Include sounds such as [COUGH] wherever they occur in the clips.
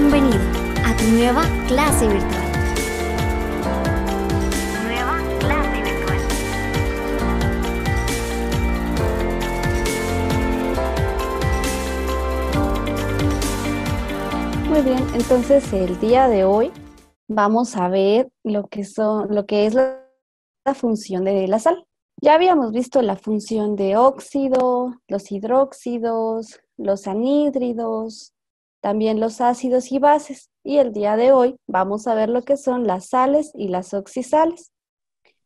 Bienvenido a tu nueva clase virtual. Nueva clase virtual. Muy bien, entonces el día de hoy vamos a ver lo que, son, lo que es la, la función de la sal. Ya habíamos visto la función de óxido, los hidróxidos, los anhídridos, también los ácidos y bases y el día de hoy vamos a ver lo que son las sales y las oxisales.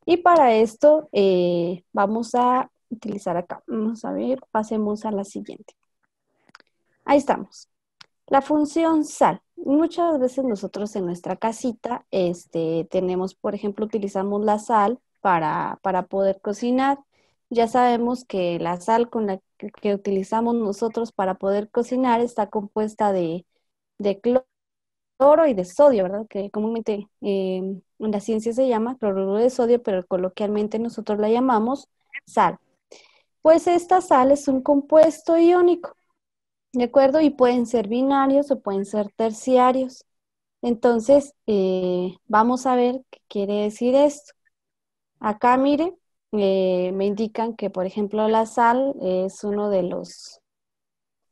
Y para esto eh, vamos a utilizar acá. Vamos a ver, pasemos a la siguiente. Ahí estamos. La función sal. Muchas veces nosotros en nuestra casita este, tenemos, por ejemplo, utilizamos la sal para, para poder cocinar ya sabemos que la sal con la que utilizamos nosotros para poder cocinar está compuesta de, cloro y de sodio, ¿verdad? Que comúnmente em, en la ciencia se llama cloruro de sodio, pero coloquialmente nosotros la llamamos sal. Pues esta sal es un compuesto iónico, ¿de acuerdo? Y pueden ser binarios o pueden ser terciarios. Entonces, eh, vamos a ver qué quiere decir esto. Acá, mire, eh, me indican que, por ejemplo, la sal es uno de los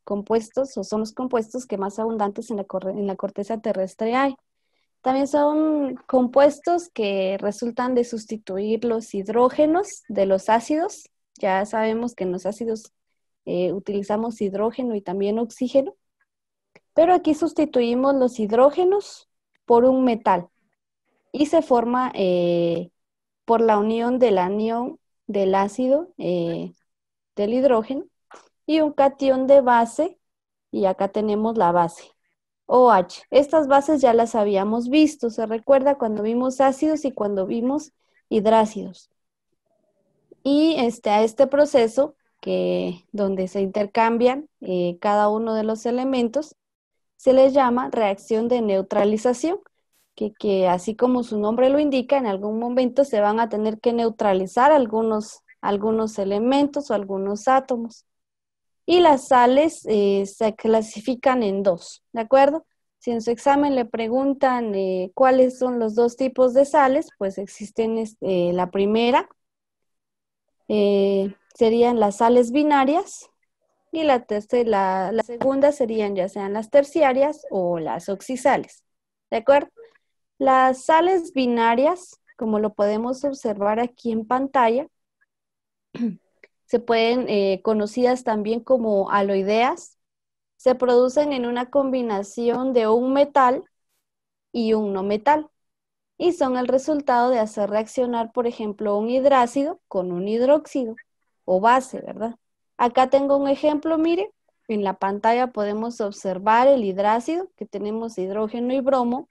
compuestos o son los compuestos que más abundantes en la, en la corteza terrestre hay. También son compuestos que resultan de sustituir los hidrógenos de los ácidos. Ya sabemos que en los ácidos eh, utilizamos hidrógeno y también oxígeno, pero aquí sustituimos los hidrógenos por un metal y se forma eh, por la unión del anión del ácido eh, del hidrógeno y un catión de base, y acá tenemos la base, OH. Estas bases ya las habíamos visto, se recuerda cuando vimos ácidos y cuando vimos hidrácidos. Y este, a este proceso, que, donde se intercambian eh, cada uno de los elementos, se le llama reacción de neutralización que, así como su nombre lo indica, en algún momento se van a tener que neutralizar algunos, algunos elementos o algunos átomos. Y las sales eh, se clasifican en dos, ¿de acuerdo? Si en su examen le preguntan eh, cuáles son los dos tipos de sales, pues existen este, la primera, eh, serían las sales binarias, y la, la, la segunda serían ya sean las terciarias o las oxisales, ¿de acuerdo? Las sales binarias, como lo podemos observar aquí en pantalla, [CLEARS THROAT] se pueden, eh, conocidas también como aloideas, se producen en una combinación de un metal y un no metal y son el resultado de hacer reaccionar, por ejemplo, un hidrácido con un hidróxido o base, ¿verdad? Acá tengo un ejemplo, mire, en la pantalla podemos observar el hidrácido, que tenemos hidrógeno y bromo,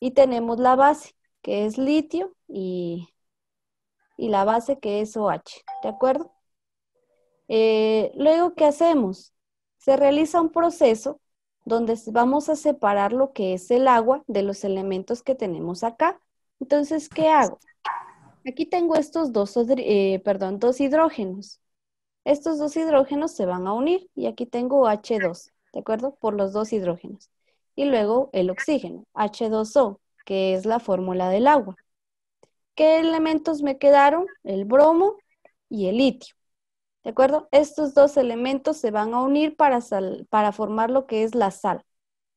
y tenemos la base, que es litio y, la base que es OH, ¿de acuerdo? Eh, luego, ¿qué hacemos? Se realiza un proceso donde vamos a separar lo que es el agua de los elementos que tenemos acá. Entonces, ¿qué hago? Aquí tengo estos dos, eh, perdón, dos hidrógenos. Estos dos hidrógenos se van a unir y aquí tengo H2, ¿de acuerdo? Por los dos hidrógenos y luego el oxígeno, H2O, que es la fórmula del agua. ¿Qué elementos me quedaron? El bromo y el litio. ¿De acuerdo? Estos dos elementos se van a unir para, para formar lo que es la sal.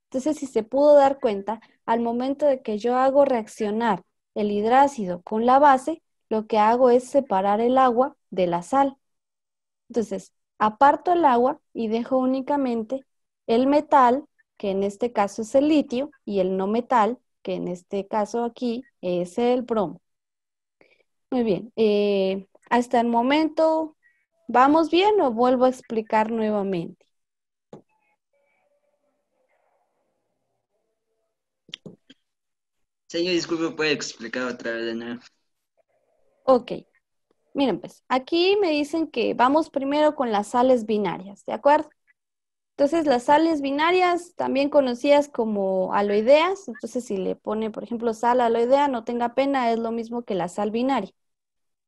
Entonces, si se pudo dar cuenta, al momento de que yo hago reaccionar el hidrácido con la base, lo que hago es separar el agua de la sal. Entonces, aparto el agua y dejo únicamente el metal que en este caso es el litio, y el no metal, que en este caso aquí es el bromo. Muy bien, eh, hasta el momento, ¿vamos bien o vuelvo a explicar nuevamente? Señor, disculpe, puede explicar otra vez de nuevo. Ok. Miren, pues aquí me dicen que vamos primero con las sales binarias, ¿de acuerdo? Entonces, las sales binarias, también conocidas como aloideas, entonces si le pone, por ejemplo, sal aloidea, no tenga pena, es lo mismo que la sal binaria.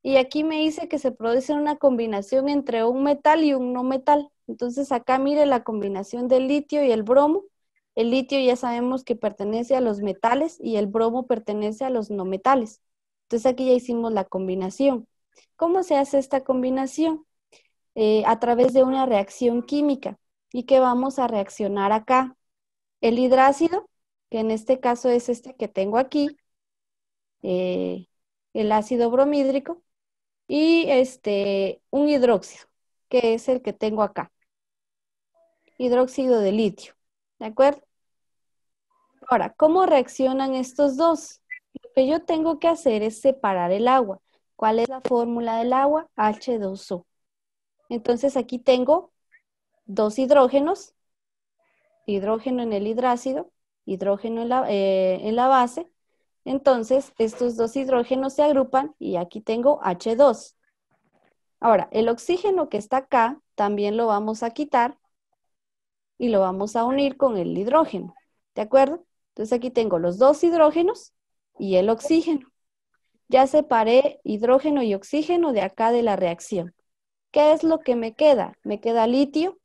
Y aquí me dice que se produce una combinación entre un metal y un no metal. Entonces, acá mire la combinación del litio y el bromo. El litio ya sabemos que pertenece a los metales y el bromo pertenece a los no metales. Entonces, aquí ya hicimos la combinación. ¿Cómo se hace esta combinación? Eh, a través de una reacción química y que vamos a reaccionar acá. El hidrácido, que en este caso es este que tengo aquí, eh, el ácido bromídrico, y este, un hidróxido, que es el que tengo acá. Hidróxido de litio, ¿de acuerdo? Ahora, ¿cómo reaccionan estos dos? Lo que yo tengo que hacer es separar el agua. ¿Cuál es la fórmula del agua? H2O. Entonces aquí tengo dos hidrógenos, hidrógeno en el hidrácido, hidrógeno eh, en la, base. Entonces, estos dos hidrógenos se agrupan y aquí tengo H2. Ahora, el oxígeno que está acá también lo vamos a quitar y lo vamos a unir con el hidrógeno, ¿de acuerdo? Entonces aquí tengo los dos hidrógenos y el oxígeno. Ya separé hidrógeno y oxígeno de acá de la reacción. ¿Qué es lo que me queda? Me queda litio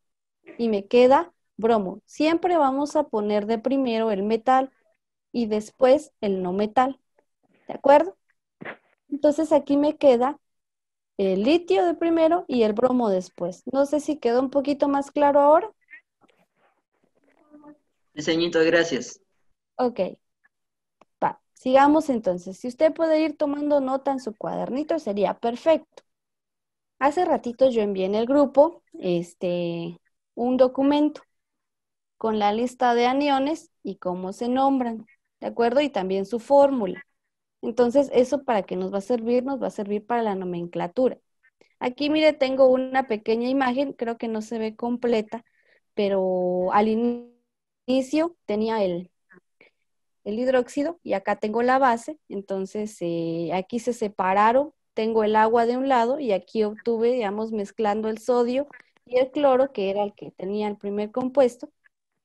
y me queda bromo. Siempre vamos a poner de primero el metal y después el no metal. ¿De acuerdo? Entonces aquí me queda el litio de primero y el bromo después. No sé si quedó un poquito más claro ahora. Diseñito, gracias. Ok. sigamos entonces. Si usted puede ir tomando nota en su cuadernito, sería perfecto. Hace ratito yo envié en el grupo este, un documento con la lista de aniones y cómo se nombran, ¿de acuerdo? Y también su fórmula. Entonces, ¿eso para qué nos va a servir? Nos va a servir para la nomenclatura. Aquí, mire, tengo una pequeña imagen, creo que no se ve completa, pero al inicio tenía el, el hidróxido y acá tengo la base, entonces eh, aquí se separaron, tengo el agua de un lado y aquí obtuve, digamos, mezclando el sodio y el cloro, que era el que tenía el primer compuesto,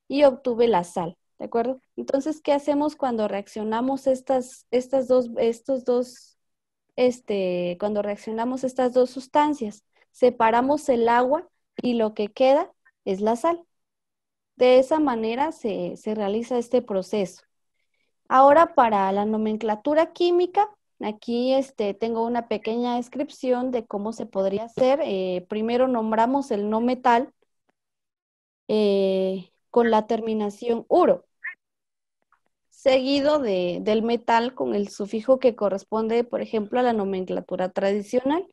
y obtuve la sal, ¿de acuerdo? Entonces, ¿qué hacemos cuando reaccionamos estas, estas dos, estos dos, este, cuando reaccionamos estas dos sustancias? Separamos el agua y lo que queda es la sal. De esa manera se realiza este proceso. Ahora, para la nomenclatura química, Aquí este, tengo una pequeña descripción de cómo se podría hacer. Eh, primero nombramos el no metal eh, con la terminación uro, seguido del metal con el sufijo que corresponde, por ejemplo, a la nomenclatura tradicional.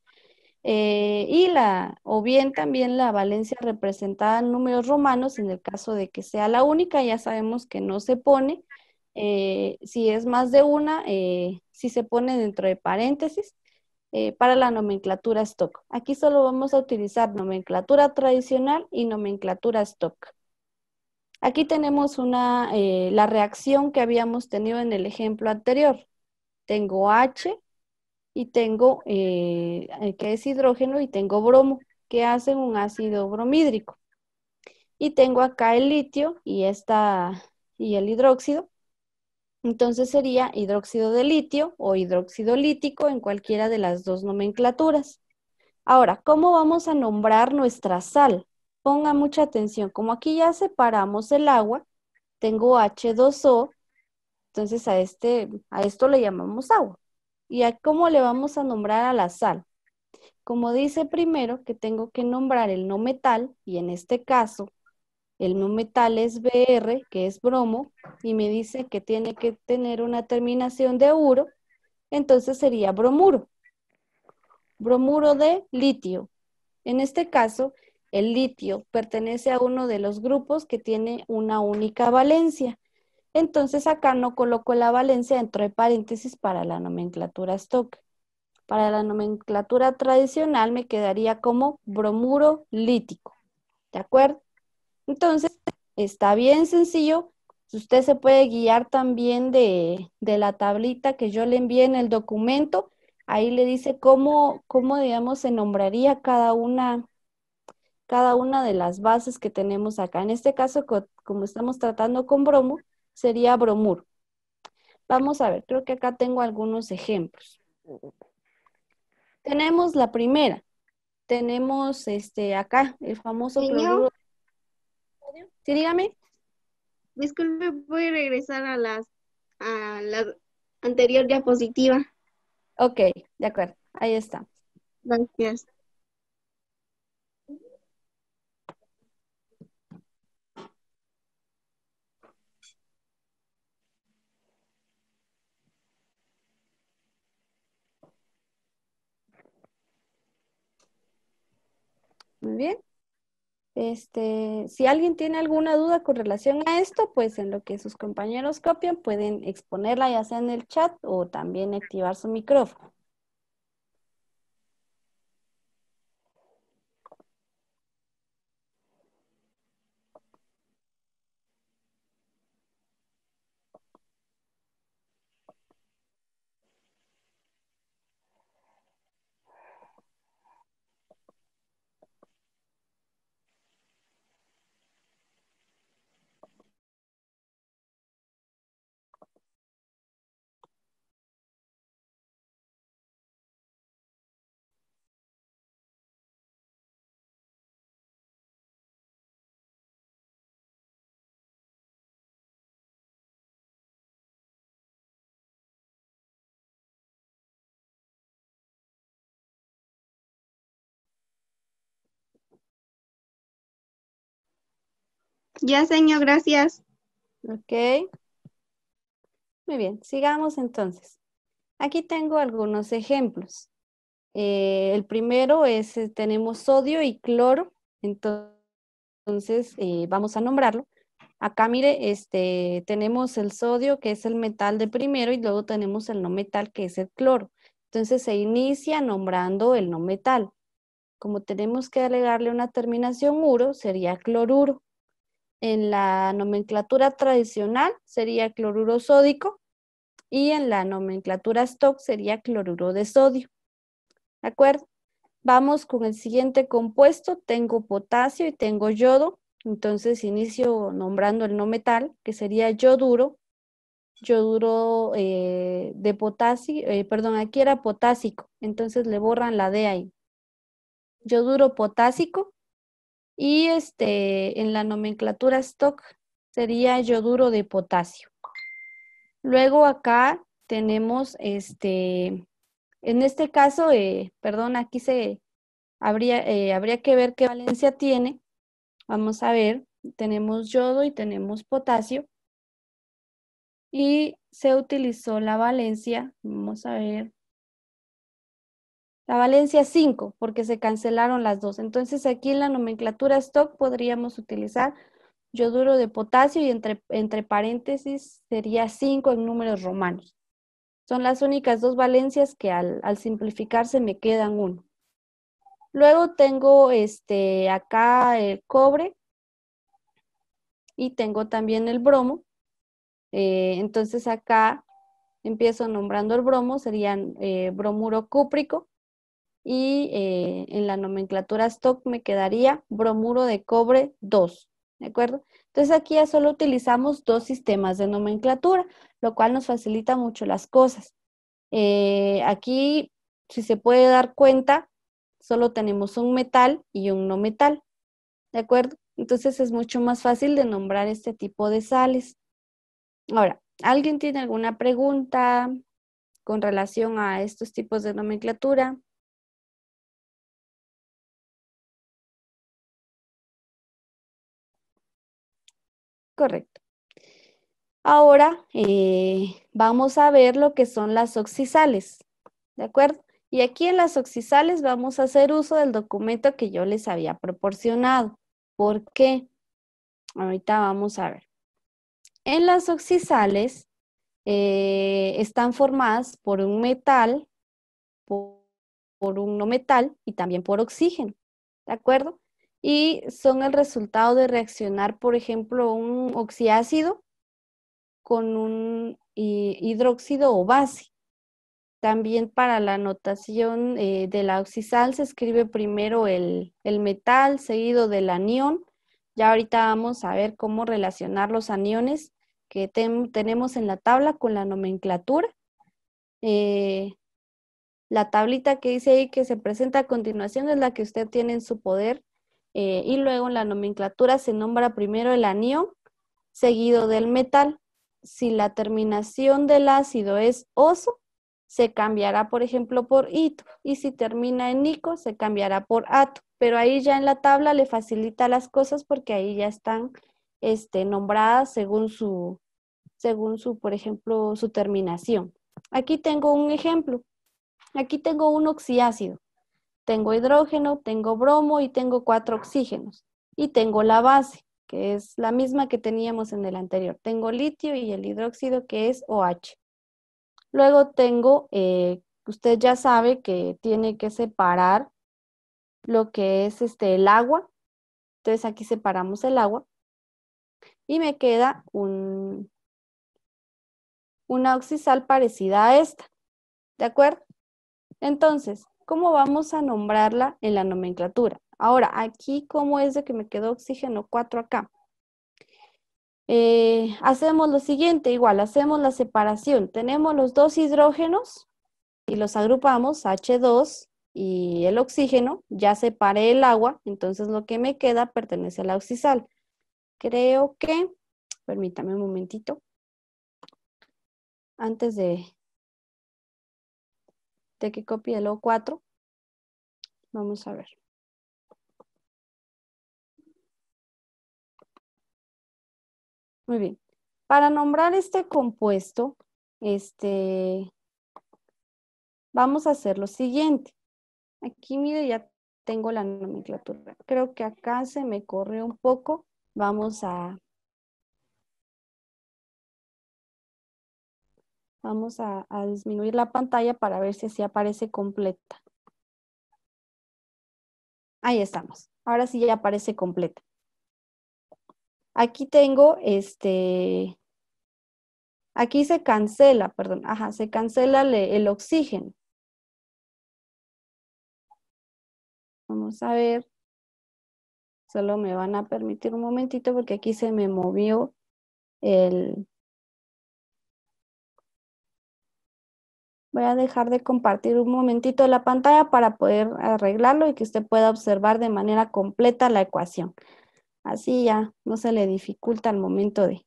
Eh, y la, o bien también la valencia representada en números romanos, en el caso de que sea la única, ya sabemos que no se pone. si es más de una, eh, si se pone dentro de paréntesis, eh, para la nomenclatura stock. Aquí solo vamos a utilizar nomenclatura tradicional y nomenclatura stock. Aquí tenemos eh, la reacción que habíamos tenido en el ejemplo anterior. Tengo H y tengo, eh, que es hidrógeno, y tengo bromo, que hacen un ácido bromídrico. Y tengo acá el litio y, esta, y el hidróxido, entonces sería hidróxido de litio o hidróxido lítico en cualquiera de las dos nomenclaturas. Ahora, ¿cómo vamos a nombrar nuestra sal? Ponga mucha atención, como aquí ya separamos el agua, tengo H2O, entonces a, este, a esto le llamamos agua. ¿Y a cómo le vamos a nombrar a la sal? Como dice primero que tengo que nombrar el no metal, y en este caso el no metal es BR, que es bromo, y me dice que tiene que tener una terminación de uro, entonces sería bromuro. Bromuro de litio. En este caso, el litio pertenece a uno de los grupos que tiene una única valencia. Entonces acá no coloco la valencia dentro de paréntesis para la nomenclatura stock. Para la nomenclatura tradicional me quedaría como bromuro lítico. ¿De acuerdo? Entonces, está bien sencillo. Usted se puede guiar también de, de la tablita que yo le envié en el documento. Ahí le dice cómo, cómo digamos, se nombraría cada una, cada una de las bases que tenemos acá. En este caso, como estamos tratando con bromo, sería bromur. Vamos a ver, creo que acá tengo algunos ejemplos. Tenemos la primera. Tenemos este acá, el famoso bromuro. Sí, dígame. Disculpe, voy regresar a, las, a la anterior diapositiva? Ok, de acuerdo. Ahí está. Gracias. Muy bien. Este, si alguien tiene alguna duda con relación a esto, pues en lo que sus compañeros copian pueden exponerla ya sea en el chat o también activar su micrófono. Ya, señor, gracias. Ok. Muy bien, sigamos entonces. Aquí tengo algunos ejemplos. Eh, el primero es, eh, tenemos sodio y cloro, entonces eh, vamos a nombrarlo. Acá mire, este, tenemos el sodio que es el metal de primero y luego tenemos el no metal que es el cloro. Entonces se inicia nombrando el no metal. Como tenemos que agregarle una terminación uro, sería cloruro. En la nomenclatura tradicional sería cloruro sódico y en la nomenclatura stock sería cloruro de sodio. ¿De acuerdo? Vamos con el siguiente compuesto. Tengo potasio y tengo yodo. Entonces inicio nombrando el no metal, que sería yoduro. Yoduro eh, de potasio, eh, perdón, aquí era potásico, entonces le borran la D ahí. Yoduro potásico y este, en la nomenclatura stock sería yoduro de potasio. Luego acá tenemos este, en este caso, eh, perdón, aquí se eh, habría que ver qué valencia tiene. Vamos a ver, tenemos yodo y tenemos potasio. Y se utilizó la valencia, vamos a ver, la Valencia 5, porque se cancelaron las dos. Entonces aquí en la nomenclatura stock podríamos utilizar yoduro de potasio y entre, entre paréntesis sería 5 en números romanos. Son las únicas dos valencias que al, simplificarse me quedan uno. Luego tengo este, acá el cobre y tengo también el bromo. Eh, entonces acá empiezo nombrando el bromo, serían eh, bromuro cúprico, y eh, en la nomenclatura stock me quedaría bromuro de cobre 2, ¿de acuerdo? Entonces aquí ya solo utilizamos dos sistemas de nomenclatura, lo cual nos facilita mucho las cosas. Eh, aquí, si se puede dar cuenta, solo tenemos un metal y un no metal, ¿de acuerdo? Entonces es mucho más fácil de nombrar este tipo de sales. Ahora, ¿alguien tiene alguna pregunta con relación a estos tipos de nomenclatura? Correcto. Ahora eh, vamos a ver lo que son las oxisales, ¿de acuerdo? Y aquí en las oxisales vamos a hacer uso del documento que yo les había proporcionado. ¿Por qué? Ahorita vamos a ver. En las oxisales eh, están formadas por un metal, por un no metal y también por oxígeno, ¿de acuerdo? y son el resultado de reaccionar, por ejemplo, un oxiácido con un hidróxido o base. También para la notación eh, de la oxisal se escribe primero el, metal seguido del anión. Ya ahorita vamos a ver cómo relacionar los aniones que tenemos en la tabla con la nomenclatura. Eh, la tablita que dice ahí que se presenta a continuación es la que usted tiene en su poder eh, y luego en la nomenclatura se nombra primero el anión, seguido del metal. Si la terminación del ácido es oso, se cambiará, por ejemplo, por ito, y si termina en ico, se cambiará por ato. Pero ahí ya en la tabla le facilita las cosas porque ahí ya están este, nombradas según su, según su, por ejemplo, su terminación. Aquí tengo un ejemplo. Aquí tengo un oxiácido tengo hidrógeno, tengo bromo y tengo cuatro oxígenos. Y tengo la base, que es la misma que teníamos en el anterior. Tengo litio y el hidróxido, que es OH. Luego tengo, eh, usted ya sabe que tiene que separar lo que es este, el agua. Entonces aquí separamos el agua. Y me queda un, una oxisal parecida a esta. ¿De acuerdo? Entonces, cómo vamos a nombrarla en la nomenclatura. Ahora, aquí, ¿cómo es de que me quedó oxígeno 4 acá? Eh, hacemos lo siguiente, igual, hacemos la separación. Tenemos los dos hidrógenos y los agrupamos, H2 y el oxígeno. Ya separé el agua, entonces lo que me queda pertenece al oxisal. Creo que, permítame un momentito, antes de de que copie el O4. Vamos a ver. Muy bien. Para nombrar este compuesto, este, vamos a hacer lo siguiente. Aquí, mire, ya tengo la nomenclatura. Creo que acá se me corre un poco. Vamos a Vamos a, disminuir la pantalla para ver si así aparece completa. Ahí estamos. Ahora sí ya aparece completa. Aquí tengo este... Aquí se cancela, perdón, ajá, se cancela el oxígeno. Vamos a ver. Solo me van a permitir un momentito porque aquí se me movió el, Voy a dejar de compartir un momentito la pantalla para poder arreglarlo y que usted pueda observar de manera completa la ecuación. Así ya no se le dificulta al momento de...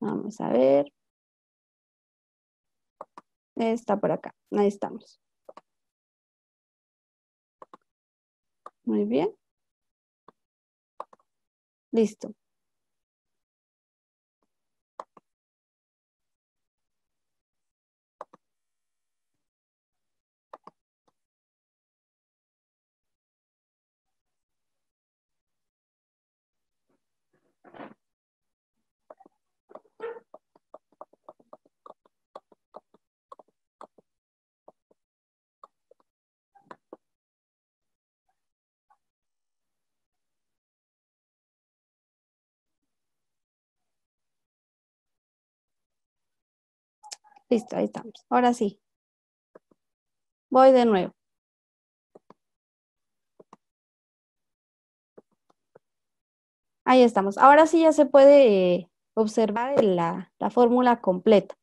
Vamos a ver. Está por acá. Ahí estamos. Muy bien. Listo. Listo, ahí estamos. Ahora sí. Voy de nuevo. Ahí estamos. Ahora sí ya se puede eh, observar la, fórmula completa.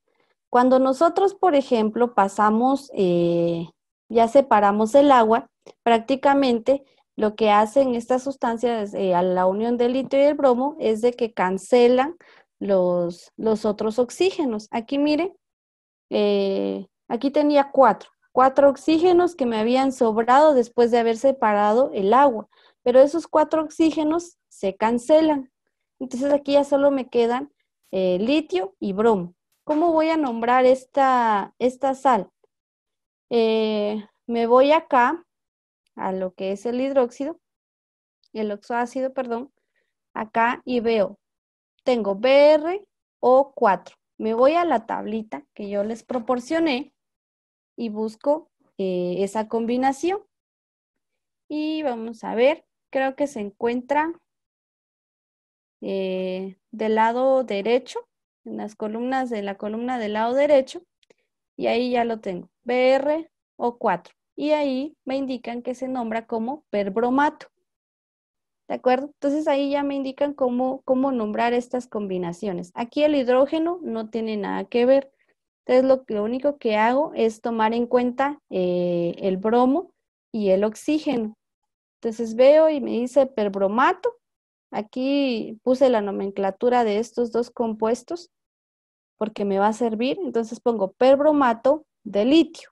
Cuando nosotros, por ejemplo, pasamos, eh, ya separamos el agua, prácticamente lo que hacen estas sustancias eh, a la unión del litio y el bromo es de que cancelan los, los otros oxígenos. Aquí miren, eh, aquí tenía cuatro, cuatro oxígenos que me habían sobrado después de haber separado el agua, pero esos cuatro oxígenos se cancelan. Entonces aquí ya solo me quedan eh, litio y bromo. ¿Cómo voy a nombrar esta, esta sal? Eh, me voy acá a lo que es el hidróxido, el oxoácido, perdón, acá y veo, tengo BrO4 me voy a la tablita que yo les proporcioné y busco eh, esa combinación. Y vamos a ver, creo que se encuentra eh, del lado derecho, en las columnas de la columna del lado derecho, y ahí ya lo tengo, BR o 4. Y ahí me indican que se nombra como perbromato. ¿De acuerdo? Entonces ahí ya me indican cómo, cómo nombrar estas combinaciones. Aquí el hidrógeno no tiene nada que ver. Entonces lo, único que hago es tomar en cuenta eh, el bromo y el oxígeno. Entonces veo y me dice perbromato. Aquí puse la nomenclatura de estos dos compuestos porque me va a servir. Entonces pongo perbromato de litio,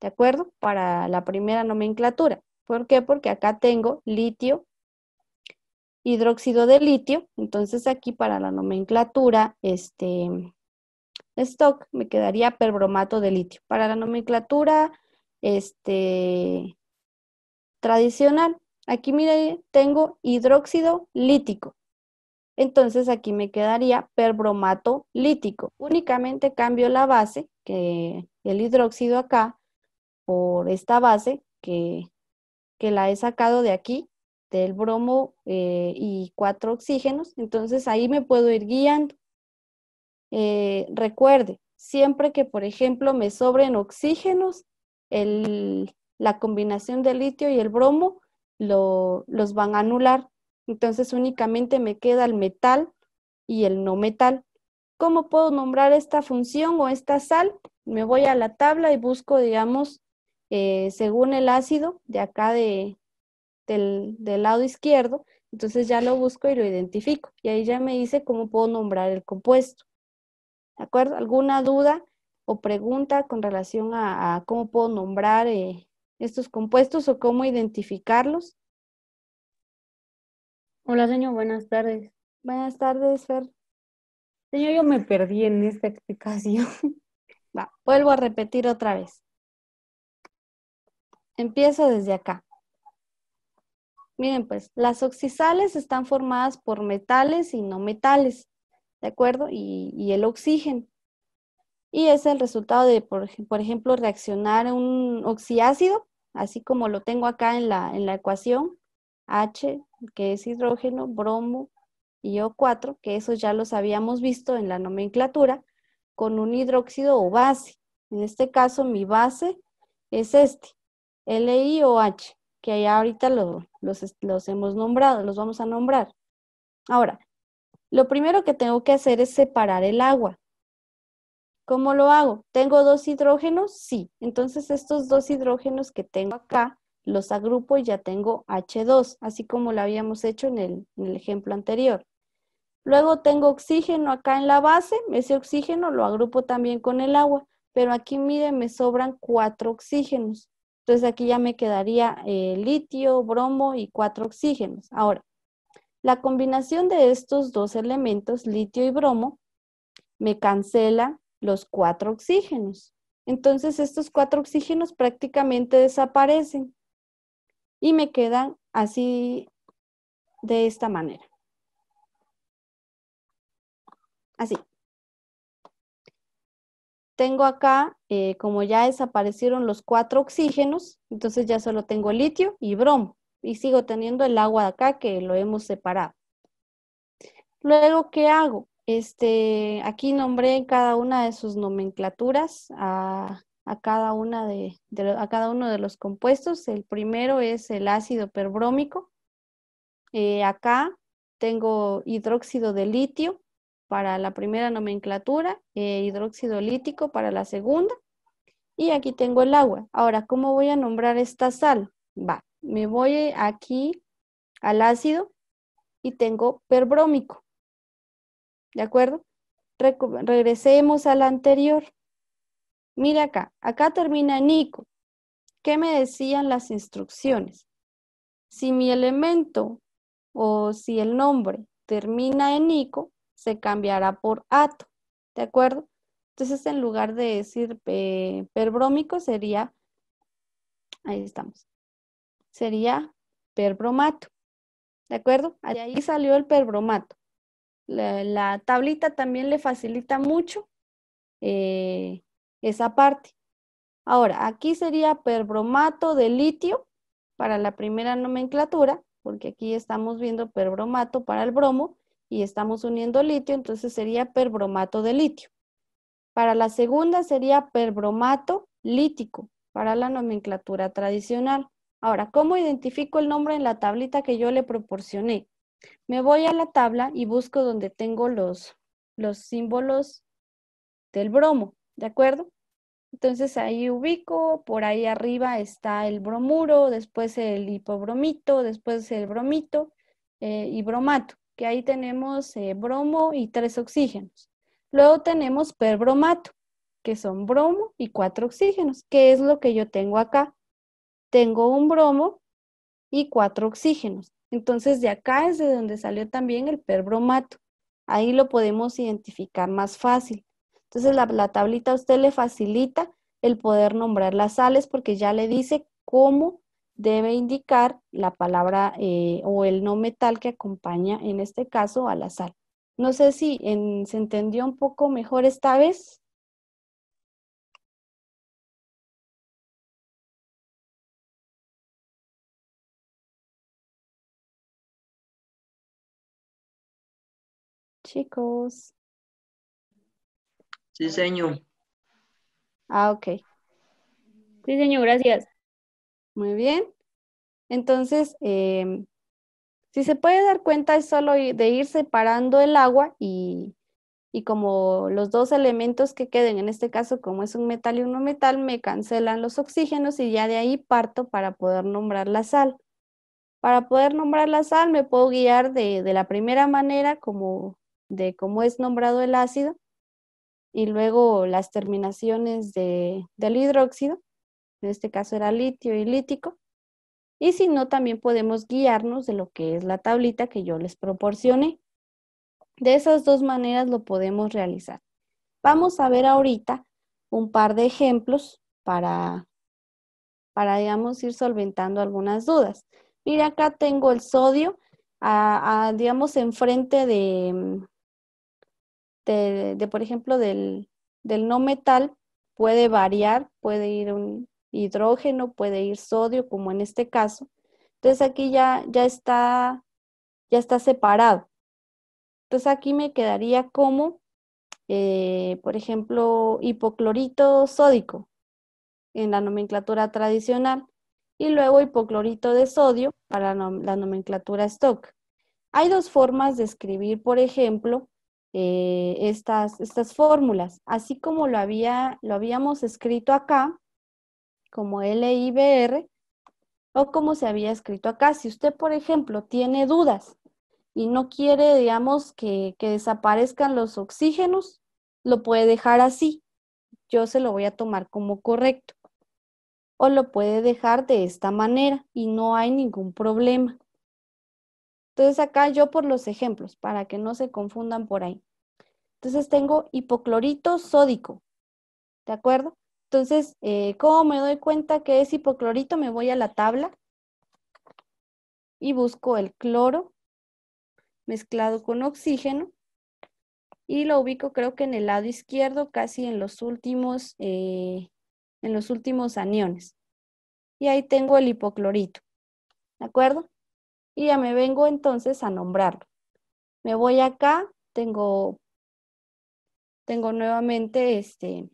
¿de acuerdo? Para la primera nomenclatura. ¿Por qué? Porque acá tengo litio hidróxido de litio. Entonces aquí para la nomenclatura, este stock me quedaría perbromato de litio. Para la nomenclatura este, tradicional, aquí mire, tengo hidróxido lítico. Entonces aquí me quedaría perbromato lítico. Únicamente cambio la base, que el hidróxido acá, por esta base que la he sacado de aquí del bromo eh, y cuatro oxígenos. Entonces ahí me puedo ir guiando. Eh, recuerde, siempre que, por ejemplo, me sobren oxígenos, la combinación de litio y el bromo los van a anular. Entonces únicamente me queda el metal y el no metal. ¿Cómo puedo nombrar esta función o esta sal? Me voy a la tabla y busco, digamos, eh, según el ácido de acá de, del, lado izquierdo, entonces ya lo busco y lo identifico. Y ahí ya me dice cómo puedo nombrar el compuesto. ¿De acuerdo? ¿Alguna duda o pregunta con relación a, cómo puedo nombrar eh, estos compuestos o cómo identificarlos? Hola, señor. Buenas tardes. Buenas tardes, Fer. Señor, yo me perdí en esta explicación. Va, vuelvo a repetir otra vez. Empiezo desde acá. Miren, pues las oxisales están formadas por metales y no metales, ¿de acuerdo? Y, el oxígeno. Y es el resultado de, por, ejemplo, reaccionar un oxiácido, así como lo tengo acá en la, en la ecuación, H, que es hidrógeno, bromo y O4, que eso ya los habíamos visto en la nomenclatura, con un hidróxido o base. En este caso, mi base es este, LiOH que ya ahorita los, hemos nombrado, los vamos a nombrar. Ahora, lo primero que tengo que hacer es separar el agua. ¿Cómo lo hago? ¿Tengo dos hidrógenos? Sí. Entonces estos dos hidrógenos que tengo acá los agrupo y ya tengo H2, así como lo habíamos hecho en el, ejemplo anterior. Luego tengo oxígeno acá en la base, ese oxígeno lo agrupo también con el agua, pero aquí miren, me sobran cuatro oxígenos. Entonces aquí ya me quedaría eh, litio, bromo y cuatro oxígenos. Ahora, la combinación de estos dos elementos, litio y bromo, me cancela los cuatro oxígenos. Entonces estos cuatro oxígenos prácticamente desaparecen y me quedan así de esta manera. Así tengo acá, eh, como ya desaparecieron los cuatro oxígenos, entonces ya solo tengo litio y bromo. Y sigo teniendo el agua de acá que lo hemos separado. Luego, ¿qué hago? Este, aquí nombré cada una de sus nomenclaturas a, cada una a cada uno de los compuestos. El primero es el ácido perbrómico. Eh, acá tengo hidróxido de litio, para la primera nomenclatura, eh, hidróxido lítico para la segunda, y aquí tengo el agua. Ahora, ¿cómo voy a nombrar esta sal? Va, me voy aquí al ácido y tengo perbrómico. ¿De acuerdo? Regresemos regresemos al anterior. Mira acá, acá termina ico. ¿Qué me decían las instrucciones? Si mi elemento o si el nombre termina en ico, se cambiará por ato, ¿de acuerdo? Entonces, en lugar de decir perbrómico, sería, ahí estamos, sería perbromato, ¿de acuerdo? ahí salió el perbromato. La, la tablita también le facilita mucho eh, esa parte. Ahora, aquí sería perbromato de litio para la primera nomenclatura, porque aquí estamos viendo perbromato para el bromo, y estamos uniendo litio, entonces sería perbromato de litio. Para la segunda sería perbromato lítico, para la nomenclatura tradicional. Ahora, ¿cómo identifico el nombre en la tablita que yo le proporcioné? Me voy a la tabla y busco donde tengo los, los símbolos del bromo, ¿de acuerdo? Entonces ahí ubico, por ahí arriba está el bromuro, después el hipobromito, después el bromito eh, y bromato que ahí tenemos eh, bromo y tres oxígenos. Luego tenemos perbromato, que son bromo y cuatro oxígenos, ¿Qué es lo que yo tengo acá. Tengo un bromo y cuatro oxígenos. Entonces de acá es de donde salió también el perbromato. Ahí lo podemos identificar más fácil. Entonces la tablita a usted le facilita el poder nombrar las sales porque ya le dice cómo debe indicar la palabra eh, o el no metal que acompaña, en este caso, a la sal. No sé si se entendió un poco mejor esta vez. Chicos. Sí, señor. Ah, ok. Sí, señor, gracias. Muy bien. Entonces, em, si se puede dar cuenta, es solo de ir separando el agua y, y como los dos elementos que queden, en este caso como es un metal y un no metal, me cancelan los oxígenos y ya de ahí parto para poder nombrar la sal. Para poder nombrar la sal me puedo guiar de, la primera manera como de cómo es nombrado el ácido y luego las terminaciones del hidróxido en este caso era litio y lítico, y si no, también podemos guiarnos de lo que es la tablita que yo les proporcioné. De esas dos maneras lo podemos realizar. Vamos a ver ahorita un par de ejemplos para, para digamos, ir solventando algunas dudas. Mira, acá tengo el sodio, digamos, enfrente de, de, por ejemplo, del, del no metal, puede variar, puede ir un, hidrógeno, puede ir sodio, como en este caso. Entonces aquí ya, ya, está, ya está separado. Entonces aquí me quedaría como, eh, por ejemplo, hipoclorito sódico en la nomenclatura tradicional y luego hipoclorito de sodio para la nomenclatura stock. Hay dos formas de escribir, por ejemplo, eh, estas, fórmulas. Así como lo habíamos escrito acá, como LIBR o como se había escrito acá. Si usted, por ejemplo, tiene dudas y no quiere, digamos, que, que desaparezcan los oxígenos, lo puede dejar así. Yo se lo voy a tomar como correcto. O lo puede dejar de esta manera y no hay ningún problema. Entonces acá yo por los ejemplos, para que no se confundan por ahí. Entonces tengo hipoclorito sódico, ¿de acuerdo? Entonces, eh, ¿cómo me doy cuenta que es hipoclorito? Me voy a la tabla y busco el cloro mezclado con oxígeno y lo ubico creo que en el lado izquierdo, casi en los últimos, eh, en los últimos aniones. Y ahí tengo el hipoclorito, ¿de acuerdo? Y ya me vengo entonces a nombrarlo. Me voy acá, tengo, tengo nuevamente este,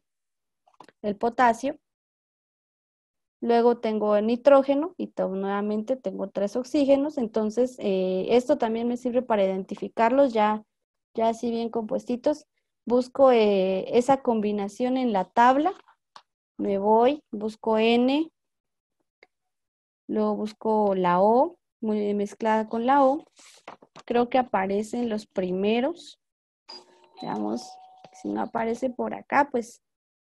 el potasio. Luego tengo el nitrógeno y nuevamente tengo tres oxígenos. Entonces, eh, esto también me sirve para identificarlos ya, ya así bien compuestos. Busco eh, esa combinación en la tabla. Me voy, busco N, luego busco la O, muy mezclada con la O. Creo que aparecen los primeros. Veamos, si no aparece por acá, pues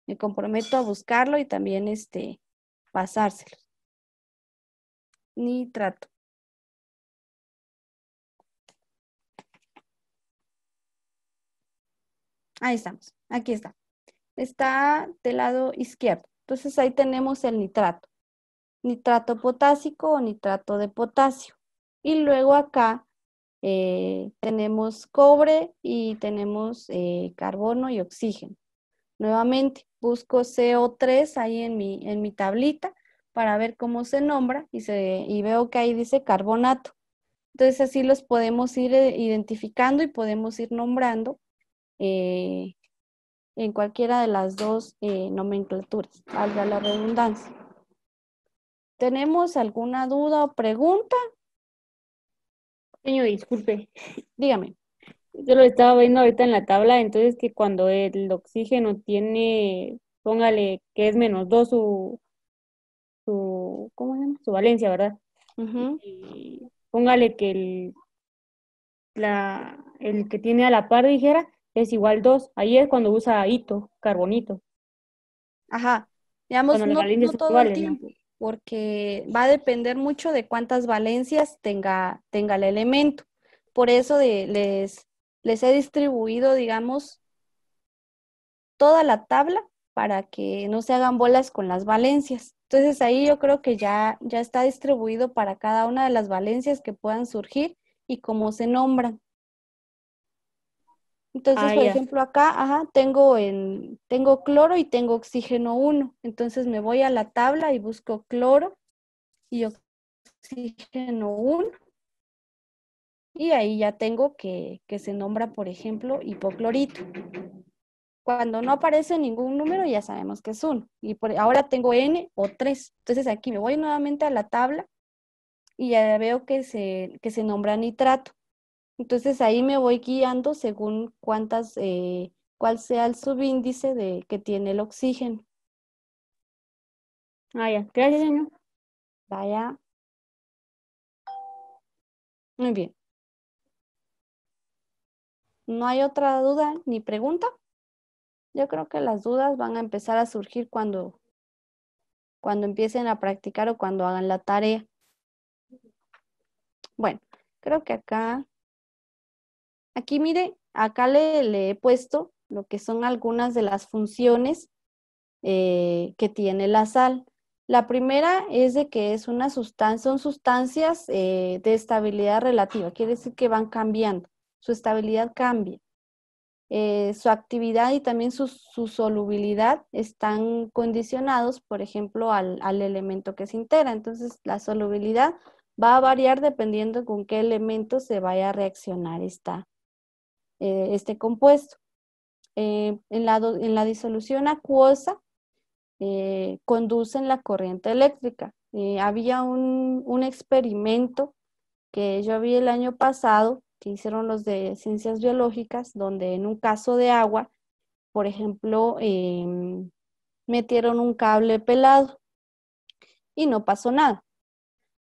me comprometo a buscarlo y también este, pasárselo. Nitrato. Ahí estamos, aquí está. Está del lado izquierdo. Entonces ahí tenemos el nitrato. Nitrato potásico o nitrato de potasio. Y luego acá eh, tenemos cobre y tenemos eh, carbono y oxígeno. Nuevamente, busco CO3 ahí en mi, en mi tablita para ver cómo se nombra y, se, veo que ahí dice carbonato. Entonces así los podemos ir eh, identificando y podemos ir nombrando eh, en cualquiera de las dos eh, nomenclaturas, valga la redundancia. ¿Tenemos alguna duda o pregunta? Señor, disculpe. Dígame. Yo lo estaba viendo ahorita en la tabla, entonces que cuando el oxígeno tiene, póngale que es menos 2 su, su, ¿cómo se llama? Su valencia, ¿verdad? póngale que el, la, el que tiene a la par, dijera, es igual 2. Ahí es cuando usa hito, carbonito. Ajá. Digamos, no, todo el tiempo, porque va a depender mucho de cuántas valencias tenga, tenga el elemento. Por eso de, les, les he distribuido, digamos, toda la tabla para que no se hagan bolas con las valencias. Entonces ahí yo creo que ya, ya está distribuido para cada una de las valencias que puedan surgir y cómo se nombran. Entonces, ah, por ejemplo, acá tengo, en, tengo cloro y tengo oxígeno 1. Entonces me voy a la tabla y busco cloro y oxígeno 1 y ahí ya tengo que, que se nombra, por ejemplo, hipoclorito. Cuando no aparece ningún número, ya sabemos que es uno. Y por, ahora tengo n o tres. Entonces aquí me voy nuevamente a la tabla y ya veo que se, que se nombra nitrato. Entonces ahí me voy guiando según cuántas, eh, cuál sea el subíndice de, que tiene el oxígeno. Ah, ya. Gracias, señor. Vaya. Muy bien. ¿No hay otra duda ni pregunta? Yo creo que las dudas van a empezar a surgir cuando, cuando empiecen a practicar o cuando hagan la tarea. Bueno, creo que acá, aquí mire, acá le, he puesto lo que son algunas de las funciones eh, que tiene la sal. La primera es de que es una sustancia, son sustancias eh, de estabilidad relativa, quiere decir que van cambiando su estabilidad cambia. Eh, su actividad y también su, solubilidad están condicionados, por ejemplo, al, elemento que se integra. Entonces, la solubilidad va a variar dependiendo con qué elemento se vaya a reaccionar esta, eh, este compuesto. Eh, en, la, disolución acuosa conducen la corriente eléctrica. había un, un experimento que yo vi el año pasado que hicieron los de ciencias biológicas, donde en un caso de agua, por ejemplo, em, metieron un cable pelado y no pasó nada.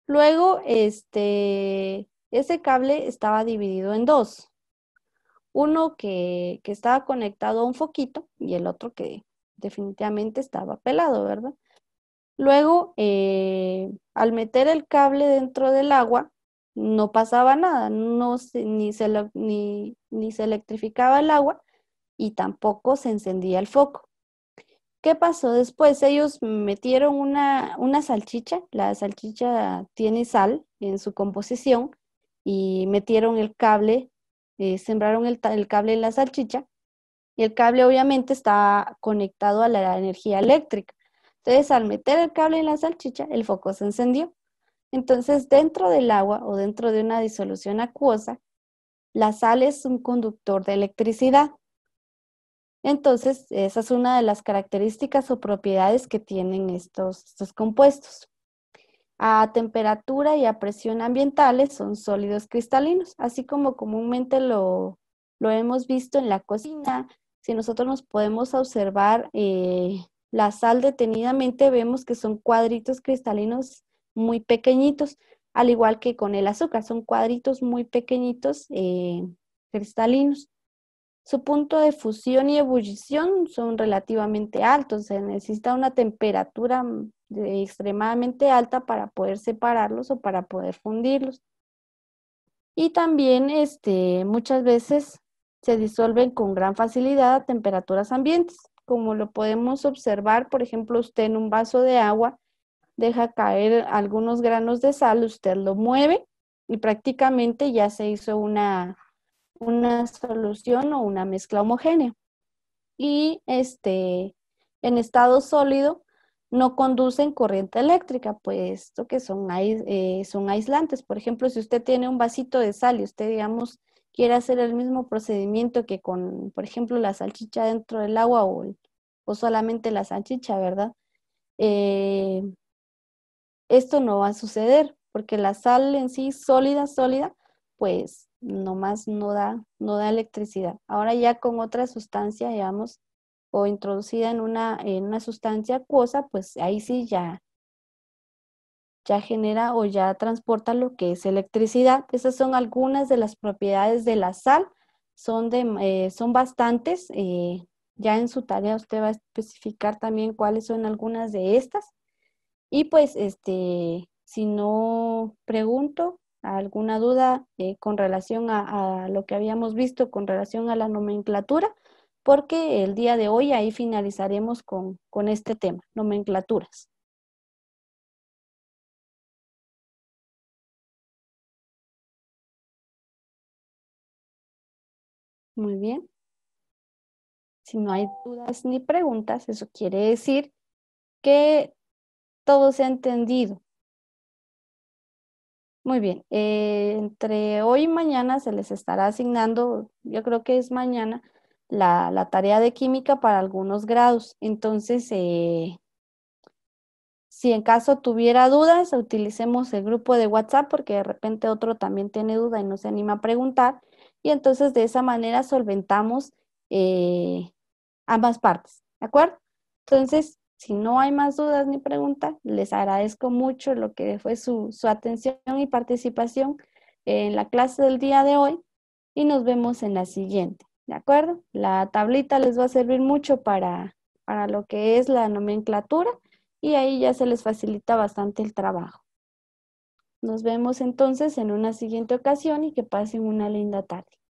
Luego, este, ese cable estaba dividido en dos. Uno que, estaba conectado a un foquito y el otro que definitivamente estaba pelado, ¿verdad? Luego, eh, al meter el cable dentro del agua, no pasaba nada, no ni, se, ni, se electrificaba el agua y tampoco se encendía el foco. ¿Qué pasó después? Ellos metieron una, salchicha, la salchicha tiene sal en su composición, y metieron el cable, eh, sembraron el, el cable en la salchicha, y el cable obviamente está conectado a la energía eléctrica. Entonces, al meter el cable en la salchicha, el foco se encendió. Entonces, dentro del agua o dentro de una disolución acuosa, la sal es un conductor de electricidad. Entonces, esa es una de las características o propiedades que tienen estos, compuestos. A temperatura y a presión ambientales son sólidos cristalinos, así como comúnmente lo, hemos visto en la cocina. Si nosotros nos podemos observar eh, la sal detenidamente, vemos que son cuadritos cristalinos muy pequeñitos, al igual que con el azúcar, son cuadritos muy pequeñitos eh, cristalinos. Su punto de fusión y ebullición son relativamente altos, se necesita una temperatura mm, extremadamente alta para poder separarlos o para poder fundirlos. Y también este, muchas veces se disuelven con gran facilidad a temperaturas ambientes, como lo podemos observar, por ejemplo, usted en un vaso de agua deja caer algunos granos de sal, usted lo mueve y prácticamente ya se hizo una, una solución o una mezcla homogénea. Y este, en estado sólido no conducen corriente eléctrica, puesto que son, eh, son aislantes. Por ejemplo, si usted tiene un vasito de sal y usted, digamos, quiere hacer el mismo procedimiento que con, por ejemplo, la salchicha dentro del agua o, solamente la salchicha, ¿verdad? Eh, esto no va a suceder, porque la sal en sí sólida, sólida, pues nomás no da, no da electricidad. Ahora ya con otra sustancia, digamos, o introducida en una, en una sustancia acuosa, pues ahí sí ya, ya genera o ya transporta lo que es electricidad. Esas son algunas de las propiedades de la sal, son, de, eh, son bastantes. Eh, ya en su tarea usted va a especificar también cuáles son algunas de estas. Y pues, este, si no pregunto alguna duda eh, con relación a, lo que habíamos visto, con relación a la nomenclatura, porque el día de hoy ahí finalizaremos con, con este tema, nomenclaturas. Muy bien. Si no hay dudas ni preguntas, eso quiere decir que todo se ha entendido. Muy bien, eh, entre hoy y mañana se les estará asignando, yo creo que es mañana, la, tarea de química para algunos grados. Entonces, eh, si en caso tuviera dudas, utilicemos el grupo de WhatsApp porque de repente otro también tiene duda y no se anima a preguntar. Y entonces de esa manera solventamos eh, ambas partes, ¿de acuerdo? Entonces, si no hay más dudas ni preguntas, les agradezco mucho lo que fue su, atención y participación en la clase del día de hoy y nos vemos en la siguiente. ¿De acuerdo? La tablita les va a servir mucho para, para lo que es la nomenclatura y ahí ya se les facilita bastante el trabajo. Nos vemos entonces en una siguiente ocasión y que pasen una linda tarde.